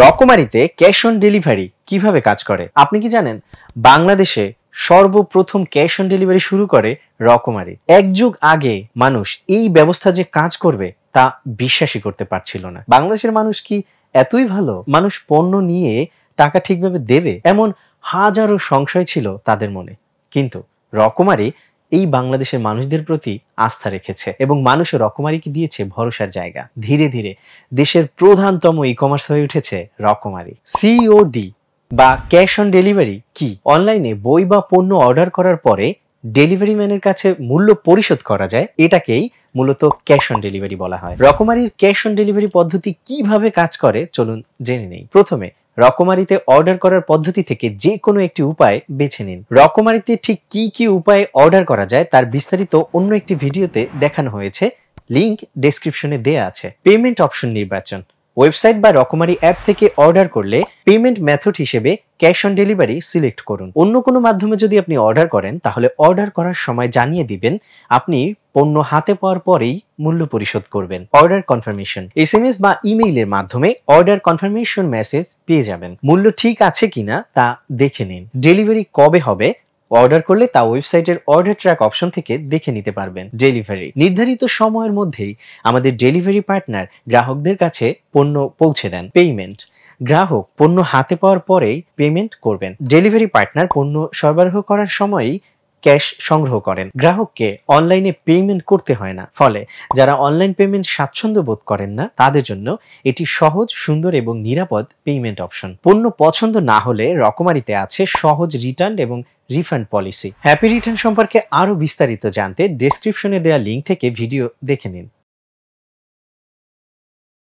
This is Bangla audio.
রকমারিতে ক্যাশ অন ডেলিভারি কিভাবে কাজ করে আপনি কি জানেন বাংলাদেশে সর্বপ্রথম ক্যাশ অন ডেলিভারি শুরু করে রকমারি এক যুগ আগে মানুষ এই ব্যবস্থা যে কাজ করবে তা বিশ্বাসই করতে পারছিল না বাংলাদেশের মানুষ কি এতই ভালো মানুষ পণ্য নিয়ে টাকা ঠিকভাবে দেবে এমন হাজারো সংশয় ছিল তাদের মনে কিন্তু রকমারি এই বাংলাদেশের মানুষদের প্রতি আস্থা রেখেছে এবং মানুষের রকমারিকে দিয়েছে ভরসার জায়গা ধীরে ধীরে দেশের প্রধানতম ই কমার্স হয়ে উঠেছে রকমারি সিওডি বা ক্যাশ অন ডেলিভারি কি অনলাইনে বই বা পণ্য অর্ডার করার পরে ডেলিভারি ম্যানের কাছে মূল্য পরিশোধ করা যায় এটাকেই মূলত ক্যাশ অন ডেলিভারি বলা হয় রকমারির ক্যাশ অন ডেলিভারি পদ্ধতি কিভাবে কাজ করে চলুন জেনে নেই প্রথমে রকমারিতে অর্ডার করার পদ্ধতি থেকে যে কোনো একটি উপায় বেছে নিন রকমারিতে ঠিক কি কি উপায়ে অর্ডার করা যায় তার বিস্তারিত অন্য একটি ভিডিওতে দেখানো হয়েছে লিংক ডেসক্রিপশনে দেয়া আছে পেমেন্ট অপশন নির্বাচন ওয়েবসাইট বা রকমারি অ্যাপ থেকে অর্ডার করলে পেমেন্ট মেথড হিসেবে ক্যাশ অন ডেলিভারি সিলেক্ট করুন অন্য কোনো মাধ্যমে যদি আপনি অর্ডার করেন তাহলে অর্ডার করার সময় জানিয়ে দিবেন আপনি পণ্য হাতে পাওয়ার পরেই মূল্য পরিশোধ করবেন order confirmation S M S বা ইমেইলের মাধ্যমে অর্ডার কনফার্মেশন মেসেজ পেয়ে যাবেন মূল্য ঠিক আছে কিনা তা দেখে নিন ডেলিভারি কবে হবে অর্ডার করলে তা ওয়েবসাইটের অর্ডার ট্র্যাক অপশন থেকে দেখে নিতে পারবেন ডেলিভারি নির্ধারিত সময়ের মধ্যেই আমাদের ডেলিভারি পার্টনার গ্রাহকদের কাছে পণ্য পৌঁছে দেন পেমেন্ট গ্রাহক পণ্য হাতে পাওয়ার পরেই পেমেন্ট করবেন ডেলিভারি পার্টনার পণ্য সরবরাহ করার সময়ই ক্যাশ সংগ্রহ করেন গ্রাহককে অনলাইনে পেমেন্ট করতে হয় না ফলে যারা অনলাইন পেমেন্ট স্বাচ্ছন্দ্য বোধ করেন না তাদের জন্য এটি সহজ সুন্দর এবং নিরাপদ পেমেন্ট অপশন পণ্য পছন্দ না হলে রকমারিতে আছে সহজ রিটার্ন এবং রিফান্ড পলিসি হ্যাপি রিটার্ন সম্পর্কে আরও বিস্তারিত জানতে ডেসক্রিপশনে দেওয়া লিঙ্ক থেকে ভিডিও দেখে নিন